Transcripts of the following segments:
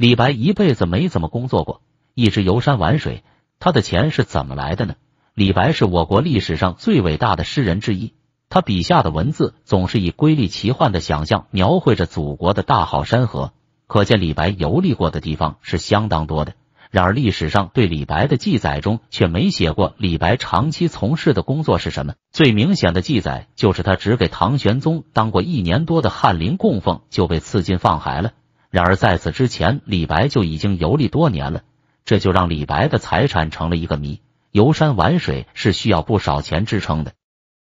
李白一辈子没怎么工作过，一直游山玩水。他的钱是怎么来的呢？李白是我国历史上最伟大的诗人之一，他笔下的文字总是以瑰丽奇幻的想象描绘着祖国的大好山河。可见李白游历过的地方是相当多的。然而，历史上对李白的记载中却没写过李白长期从事的工作是什么。最明显的记载就是他只给唐玄宗当过一年多的翰林供奉，就被赐进放海了。然而在此之前，李白就已经游历多年了，这就让李白的财产成了一个谜。游山玩水是需要不少钱支撑的，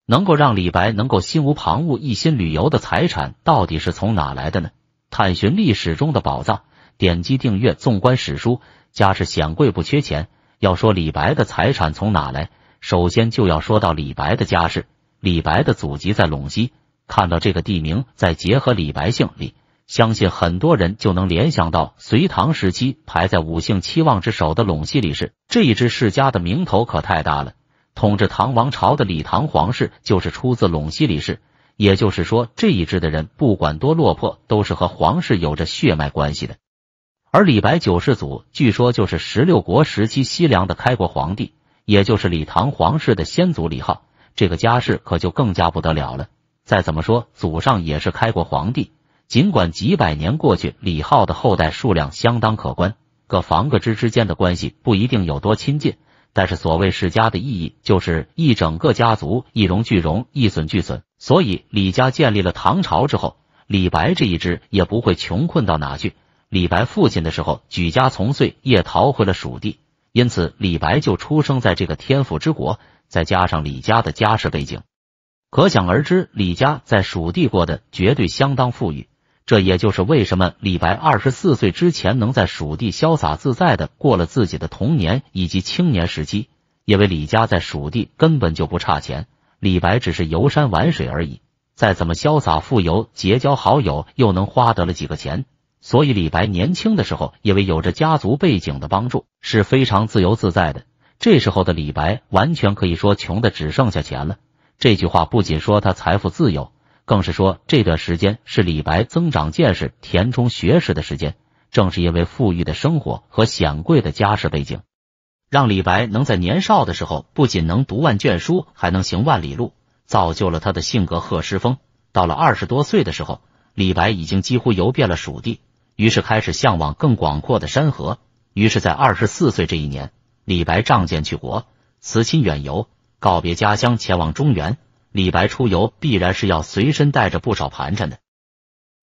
能够让李白能够心无旁骛、一心旅游的财产到底是从哪来的呢？探寻历史中的宝藏，点击订阅，纵观史书。家世显贵不缺钱。要说李白的财产从哪来，首先就要说到李白的家世。李白的祖籍在陇西，看到这个地名，再结合李白姓李。相信很多人就能联想到隋唐时期排在五姓七望之首的陇西李氏，这一支世家的名头可太大了。统治唐王朝的李唐皇室就是出自陇西李氏，也就是说，这一支的人不管多落魄，都是和皇室有着血脉关系的。而李白九世祖据说就是十六国时期西凉的开国皇帝，也就是李唐皇室的先祖李浩，这个家世可就更加不得了了。再怎么说，祖上也是开国皇帝。尽管几百年过去，李浩的后代数量相当可观，各房各支之间的关系不一定有多亲近。但是所谓世家的意义，就是一整个家族一荣俱荣，一损俱损。所以李家建立了唐朝之后，李白这一支也不会穷困到哪去。李白父亲的时候举家从岁夜逃回了蜀地，因此李白就出生在这个天府之国。再加上李家的家世背景，可想而知，李家在蜀地过得绝对相当富裕。这也就是为什么李白二十四岁之前能在蜀地潇洒自在的过了自己的童年以及青年时期，因为李家在蜀地根本就不差钱，李白只是游山玩水而已。再怎么潇洒富游，结交好友，又能花得了几个钱？所以李白年轻的时候，因为有着家族背景的帮助，是非常自由自在的。这时候的李白，完全可以说穷的只剩下钱了。这句话不仅说他财富自由。更是说，这段时间是李白增长见识、填充学识的时间。正是因为富裕的生活和显贵的家世背景，让李白能在年少的时候不仅能读万卷书，还能行万里路，造就了他的性格和诗风。到了二十多岁的时候，李白已经几乎游遍了蜀地，于是开始向往更广阔的山河。于是，在二十四岁这一年，李白仗剑去国，辞亲远游，告别家乡，前往中原。李白出游必然是要随身带着不少盘缠的，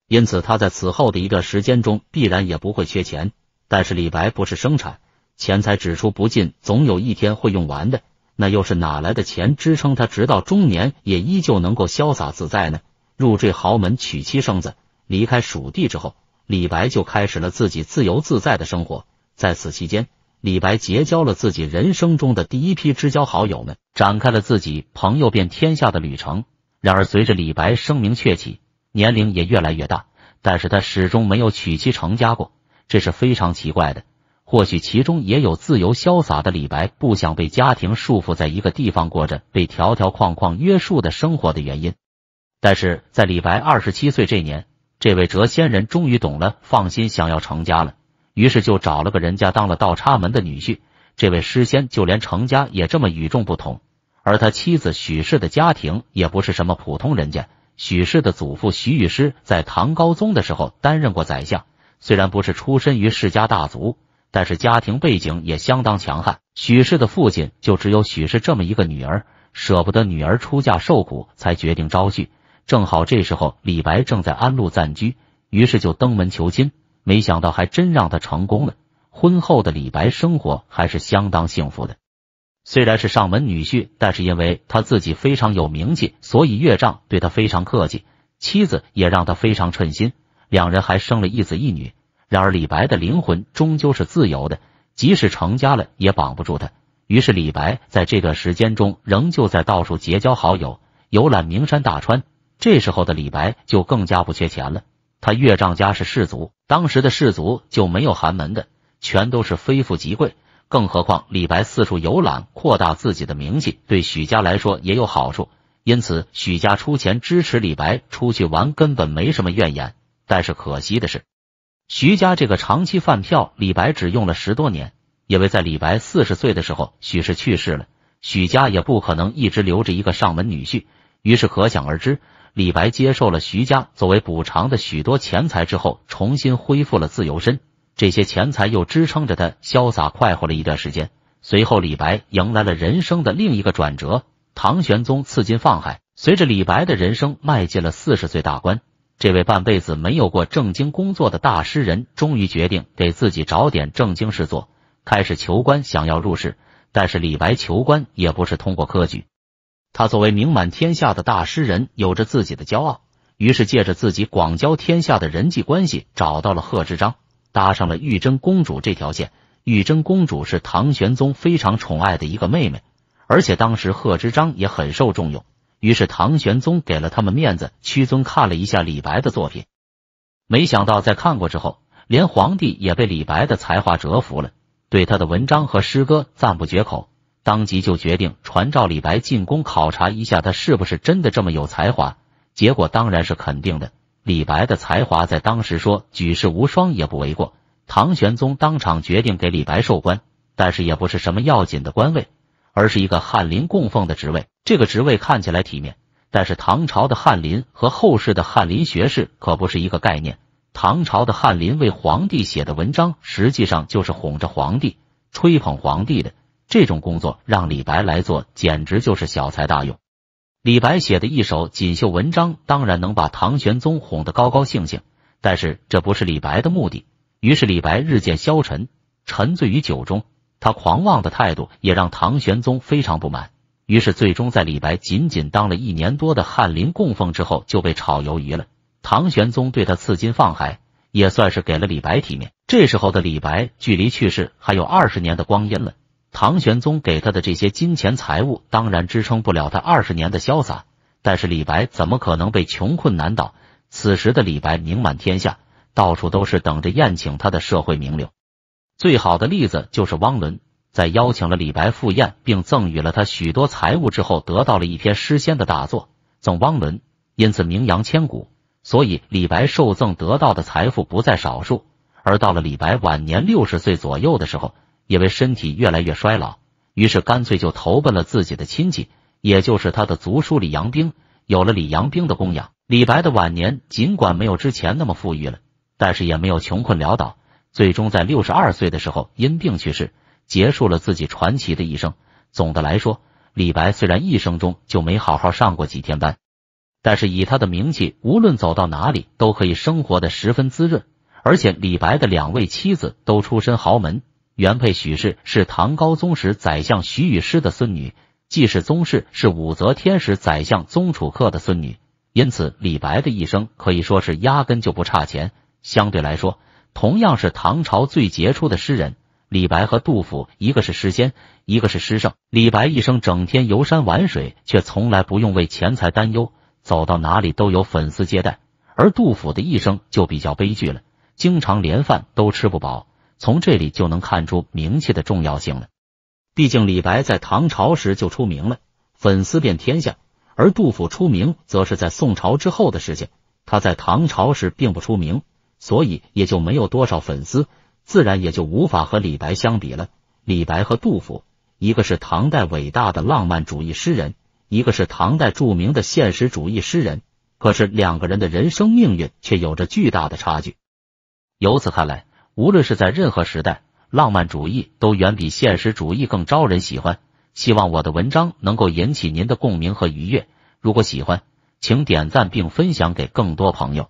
因此他在此后的一段时间中必然也不会缺钱。但是李白不是生产，钱财只出不进，总有一天会用完的。那又是哪来的钱支撑他直到中年也依旧能够潇洒自在呢？入赘豪门娶妻生子，离开蜀地之后，李白就开始了自己自由自在的生活。在此期间，李白结交了自己人生中的第一批知交好友们，展开了自己朋友遍天下的旅程。然而，随着李白声名鹊起，年龄也越来越大，但是他始终没有娶妻成家过，这是非常奇怪的。或许其中也有自由潇洒的李白不想被家庭束缚，在一个地方过着被条条框框约束的生活的原因。但是在李白二十七岁这年，这位谪仙人终于懂了，放心想要成家了。于是就找了个人家当了倒插门的女婿。这位诗仙就连成家也这么与众不同，而他妻子许氏的家庭也不是什么普通人家。许氏的祖父许雨师在唐高宗的时候担任过宰相，虽然不是出身于世家大族，但是家庭背景也相当强悍。许氏的父亲就只有许氏这么一个女儿，舍不得女儿出嫁受苦，才决定招婿。正好这时候李白正在安陆暂居，于是就登门求亲。没想到还真让他成功了。婚后的李白生活还是相当幸福的，虽然是上门女婿，但是因为他自己非常有名气，所以岳丈对他非常客气，妻子也让他非常称心，两人还生了一子一女。然而李白的灵魂终究是自由的，即使成家了也绑不住他。于是李白在这段时间中仍旧在到处结交好友，游览名山大川。这时候的李白就更加不缺钱了。他岳丈家是士族，当时的士族就没有寒门的，全都是非富即贵。更何况李白四处游览，扩大自己的名气，对许家来说也有好处。因此，许家出钱支持李白出去玩，根本没什么怨言。但是可惜的是，徐家这个长期饭票，李白只用了十多年。因为在李白四十岁的时候，许氏去世了，许家也不可能一直留着一个上门女婿，于是可想而知。李白接受了徐家作为补偿的许多钱财之后，重新恢复了自由身。这些钱财又支撑着他潇洒快活了一段时间。随后，李白迎来了人生的另一个转折——唐玄宗赐金放海。随着李白的人生迈进了四十岁大关，这位半辈子没有过正经工作的大诗人，终于决定给自己找点正经事做，开始求官，想要入仕。但是，李白求官也不是通过科举。他作为名满天下的大诗人，有着自己的骄傲，于是借着自己广交天下的人际关系，找到了贺知章，搭上了玉贞公主这条线。玉贞公主是唐玄宗非常宠爱的一个妹妹，而且当时贺知章也很受重用，于是唐玄宗给了他们面子，屈尊看了一下李白的作品。没想到在看过之后，连皇帝也被李白的才华折服了，对他的文章和诗歌赞不绝口。当即就决定传召李白进宫考察一下，他是不是真的这么有才华？结果当然是肯定的。李白的才华在当时说举世无双也不为过。唐玄宗当场决定给李白授官，但是也不是什么要紧的官位，而是一个翰林供奉的职位。这个职位看起来体面，但是唐朝的翰林和后世的翰林学士可不是一个概念。唐朝的翰林为皇帝写的文章，实际上就是哄着皇帝、吹捧皇帝的。这种工作让李白来做，简直就是小才大用。李白写的一首锦绣文章，当然能把唐玄宗哄得高高兴兴。但是这不是李白的目的。于是李白日渐消沉，沉醉于酒中。他狂妄的态度也让唐玄宗非常不满。于是最终，在李白仅仅当了一年多的翰林供奉之后，就被炒鱿鱼了。唐玄宗对他赐金放海，也算是给了李白体面。这时候的李白，距离去世还有二十年的光阴了。唐玄宗给他的这些金钱财物，当然支撑不了他二十年的潇洒。但是李白怎么可能被穷困难倒？此时的李白名满天下，到处都是等着宴请他的社会名流。最好的例子就是汪伦，在邀请了李白赴宴，并赠予了他许多财物之后，得到了一篇诗仙的大作《赠汪伦》，因此名扬千古。所以李白受赠得到的财富不在少数。而到了李白晚年六十岁左右的时候，因为身体越来越衰老，于是干脆就投奔了自己的亲戚，也就是他的族叔李阳冰。有了李阳冰的供养，李白的晚年尽管没有之前那么富裕了，但是也没有穷困潦倒。最终在六十二岁的时候因病去世，结束了自己传奇的一生。总的来说，李白虽然一生中就没好好上过几天班，但是以他的名气，无论走到哪里都可以生活的十分滋润。而且李白的两位妻子都出身豪门。原配许氏是唐高宗时宰相徐于师的孙女，既是宗室是武则天时宰相宗楚客的孙女，因此李白的一生可以说是压根就不差钱。相对来说，同样是唐朝最杰出的诗人，李白和杜甫，一个是诗仙，一个是诗圣。李白一生整天游山玩水，却从来不用为钱财担忧，走到哪里都有粉丝接待；而杜甫的一生就比较悲剧了，经常连饭都吃不饱。从这里就能看出名气的重要性了。毕竟李白在唐朝时就出名了，粉丝遍天下；而杜甫出名则是在宋朝之后的事情。他在唐朝时并不出名，所以也就没有多少粉丝，自然也就无法和李白相比了。李白和杜甫，一个是唐代伟大的浪漫主义诗人，一个是唐代著名的现实主义诗人。可是两个人的人生命运却有着巨大的差距。由此看来。无论是在任何时代，浪漫主义都远比现实主义更招人喜欢。希望我的文章能够引起您的共鸣和愉悦。如果喜欢，请点赞并分享给更多朋友。